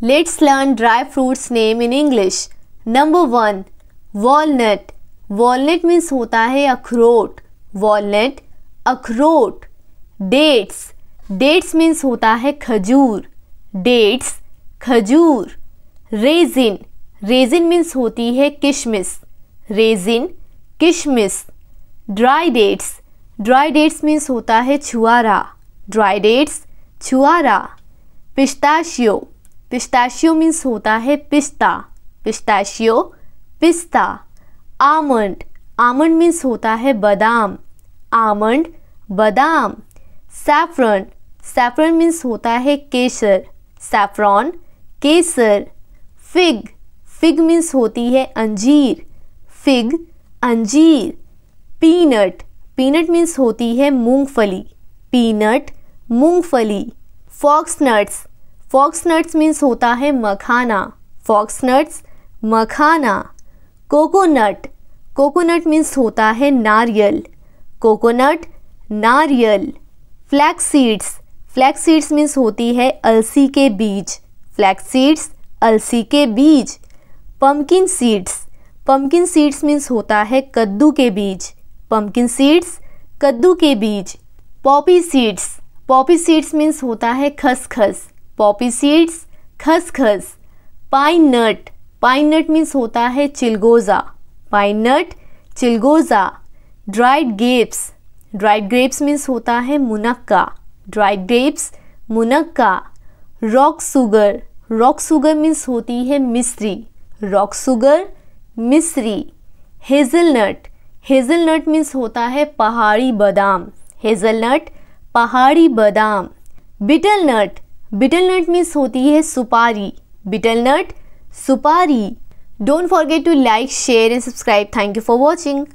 Let's learn dry fruits name in English. Number one walnut. Walnut means होता है अखरोट walnut अखरोट dates. Dates means होता है खजूर dates खजूर रेजिन रेजिन मीन्स होती है किशमिश रेजिन किशमिश dry dates dry dates means होता है छुआरा ड्राई डेट्स छुआरा पिस्ताशियो पिस्ताशियो मीन्स होता है पिस्ता पिस्ताशियो पिस्ता आमंड आमंड मीन्स होता है बादाम आमंड बादाम सैफरन सैफ्रन मीन्स होता है केसर सैफरॉन केसर फिग फिग मीन्स होती है अंजीर फिग अंजीर पीनट पीनट मीन्स होती है मूंगफली पीनट मूंगफली fox nuts fox nuts means होता है मखाना फॉक्स नट्स मखाना कोकोनट कोकोनट मीन्स होता है नारियल कोकोनट नारियल flax seeds flax seeds means होती है अलसी के बीज फ्लैक्स सीड्स अलसी के बीज pumpkin seeds pumpkin seeds means होता है कद्दू के बीज पम्पकिन सीड्स कद्दू के बीज poppy seeds poppy seeds means होता है खसखस पॉपी सीड्स खसखस pine nut pine nut means होता है चिलगोज़ा पाइन नट चिलगोज़ा dried grapes dried grapes means होता है मुनक्का ड्राइड ग्रेप्स मुनक्का rock sugar rock sugar means होती है मिस्री रॉक सुगर मिश्री हेजलनट हेजलनट मीन्स होता है पहाड़ी बादाम हेजलनट पहाड़ी बादाम betel nut betel nut means होती है सुपारी बिटल नट सुपारी don't forget to like share and subscribe thank you for watching